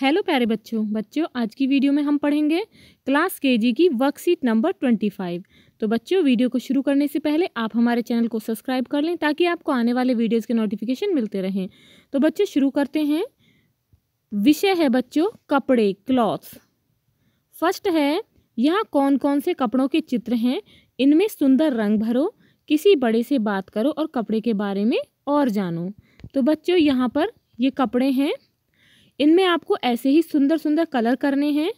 hello प्यारे बच्चों बच्चों आज की वीडियो में हम पढ़ेंगे क्लास के जी की वर्कशीट नंबर ट्वेंटी फाइव तो बच्चों वीडियो को शुरू करने से पहले आप हमारे चैनल को सब्सक्राइब कर लें ताकि आपको आने वाले वीडियोस के नोटिफिकेशन मिलते रहें तो बच्चों शुरू करते हैं विषय है बच्चों कपड़े क्लॉथ्स फर्स्ट है यहाँ कौन कौन से कपड़ों के चित्र हैं इनमें सुंदर रंग भरो किसी बड़े से बात करो और कपड़े के बारे में और जानो तो बच्चों यहाँ पर ये कपड़े हैं इनमें आपको ऐसे ही सुंदर सुंदर कलर करने हैं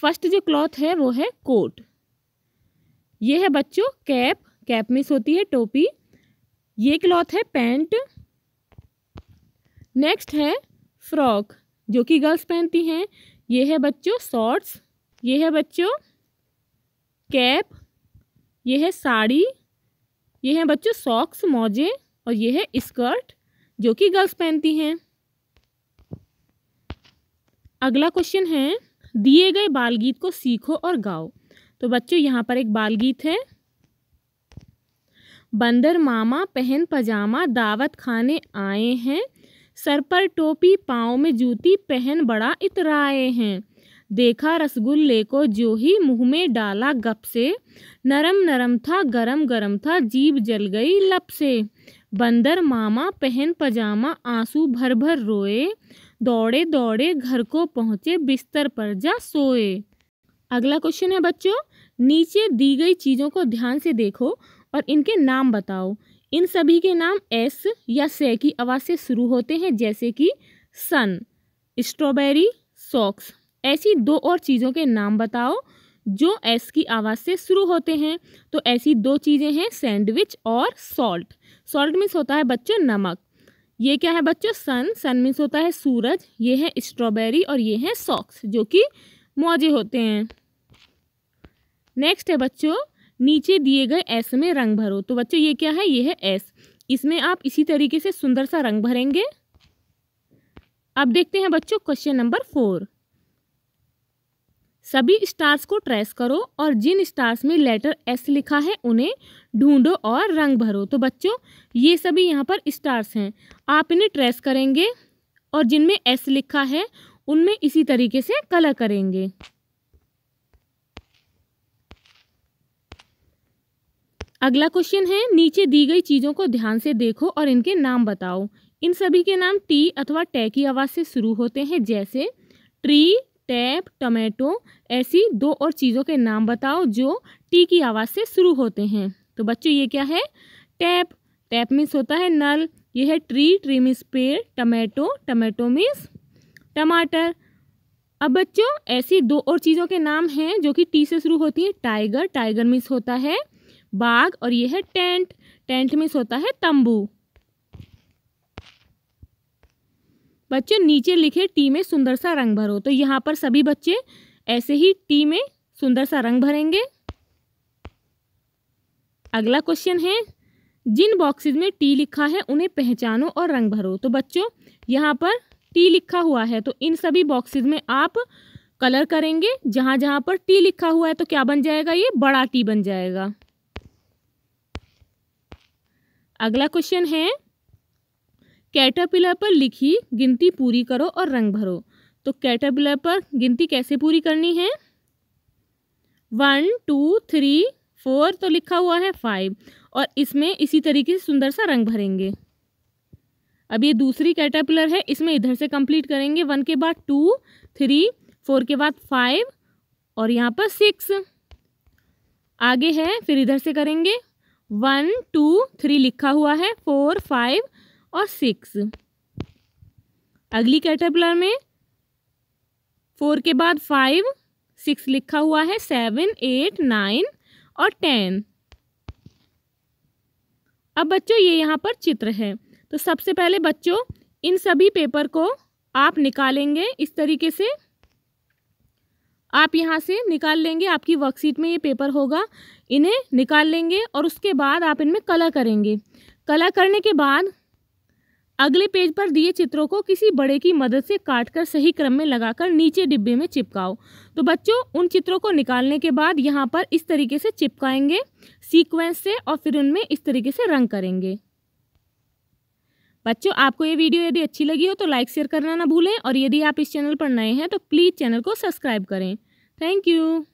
फर्स्ट जो क्लॉथ है वो है कोट ये है बच्चों कैप कैप मिस होती है टोपी ये क्लॉथ है पैंट नेक्स्ट है फ्रॉक जो कि गर्ल्स पहनती हैं ये है बच्चों शॉर्ट्स ये है बच्चों कैप ये है साड़ी ये है बच्चों सॉक्स मोजे और ये है स्कर्ट जो कि गर्ल्स पहनती हैं अगला क्वेश्चन है दिए गए बाल गीत को सीखो और गाओ तो बच्चों यहाँ पर एक बाल गीत है बंदर मामा पहन पजामा दावत खाने आए हैं सर पर टोपी पाँव में जूती पहन बड़ा इतराए हैं देखा रसगुल्ले को जो ही मुँह में डाला गप से नरम नरम था गरम गरम था जीभ जल गई लप से बंदर मामा पहन पजामा आंसू भर भर रोए दौड़े दौड़े घर को पहुँचे बिस्तर पर जा सोए अगला क्वेश्चन है बच्चों नीचे दी गई चीज़ों को ध्यान से देखो और इनके नाम बताओ इन सभी के नाम एस या से की आवाज़ से शुरू होते हैं जैसे कि सन स्ट्रॉबेरी सॉक्स ऐसी दो और चीज़ों के नाम बताओ जो एस की आवाज़ से शुरू होते हैं तो ऐसी दो चीज़ें हैं सैंडविच और सॉल्ट सॉल्ट मीन्स होता है बच्चों नमक ये क्या है बच्चों सन सन मीन्स होता है सूरज ये है स्ट्रॉबेरी और ये है सॉक्स जो कि मोजे होते हैं नेक्स्ट है बच्चों नीचे दिए गए एस में रंग भरो तो बच्चों ये क्या है ये है एस इसमें आप इसी तरीके से सुंदर सा रंग भरेंगे अब देखते हैं बच्चों क्वेश्चन नंबर फोर सभी स्टार्स को ट्रेस करो और जिन स्टार्स में लेटर एस लिखा है उन्हें ढूंढो और रंग भरो तो बच्चों ये सभी यहाँ पर स्टार्स हैं आप इन्हें ट्रेस करेंगे और जिनमें एस लिखा है उनमें इसी तरीके से कलर करेंगे अगला क्वेश्चन है नीचे दी गई चीज़ों को ध्यान से देखो और इनके नाम बताओ इन सभी के नाम टी अथवा टै की आवाज़ से शुरू होते हैं जैसे ट्री टैप टमाटो ऐसी दो और चीज़ों के नाम बताओ जो टी की आवाज़ से शुरू होते हैं तो बच्चों ये क्या है टैप टैप मीन्स होता है नल ये है ट्री ट्री मीन्स पेड़ टमाटो टमेटो मीन्स टमाटर अब बच्चों ऐसी दो और चीज़ों के नाम हैं जो कि टी से शुरू होती हैं टाइगर टाइगर मीन्स होता है बाघ और ये है टेंट टेंट मीन्स होता है तंबू बच्चे नीचे लिखे टी में सुंदर सा रंग भरो तो यहाँ पर सभी बच्चे ऐसे ही टी में सुंदर सा रंग भरेंगे अगला क्वेश्चन है जिन बॉक्सेस में टी लिखा है उन्हें पहचानो और रंग भरो तो बच्चों यहाँ पर टी लिखा हुआ है तो इन सभी बॉक्सेस में आप कलर करेंगे जहाँ जहाँ पर टी लिखा हुआ है तो क्या बन जाएगा ये बड़ा टी बन जाएगा अगला क्वेश्चन है कैटापिलर पर लिखी गिनती पूरी करो और रंग भरो तो कैटापिलर पर गिनती कैसे पूरी करनी है वन टू थ्री फोर तो लिखा हुआ है फाइव और इसमें इसी तरीके से सुंदर सा रंग भरेंगे अब ये दूसरी कैटापिलर है इसमें इधर से कंप्लीट करेंगे वन के बाद टू थ्री फोर के बाद फाइव और यहाँ पर सिक्स आगे है फिर इधर से करेंगे वन टू थ्री लिखा हुआ है फोर फाइव और सिक्स अगली कैटेपलर में फोर के बाद फाइव सिक्स लिखा हुआ है सेवन एट नाइन और टेन अब बच्चों ये यहाँ पर चित्र है तो सबसे पहले बच्चों इन सभी पेपर को आप निकालेंगे इस तरीके से आप यहाँ से निकाल लेंगे आपकी वर्कशीट में ये पेपर होगा इन्हें निकाल लेंगे और उसके बाद आप इनमें कलर करेंगे कलर करने के बाद अगले पेज पर दिए चित्रों को किसी बड़े की मदद से काटकर सही क्रम में लगाकर नीचे डिब्बे में चिपकाओ तो बच्चों उन चित्रों को निकालने के बाद यहाँ पर इस तरीके से चिपकाएंगे सीक्वेंस से और फिर उनमें इस तरीके से रंग करेंगे बच्चों आपको ये वीडियो यदि अच्छी लगी हो तो लाइक शेयर करना ना भूलें और यदि आप इस चैनल पर नए हैं तो प्लीज़ चैनल को सब्सक्राइब करें थैंक यू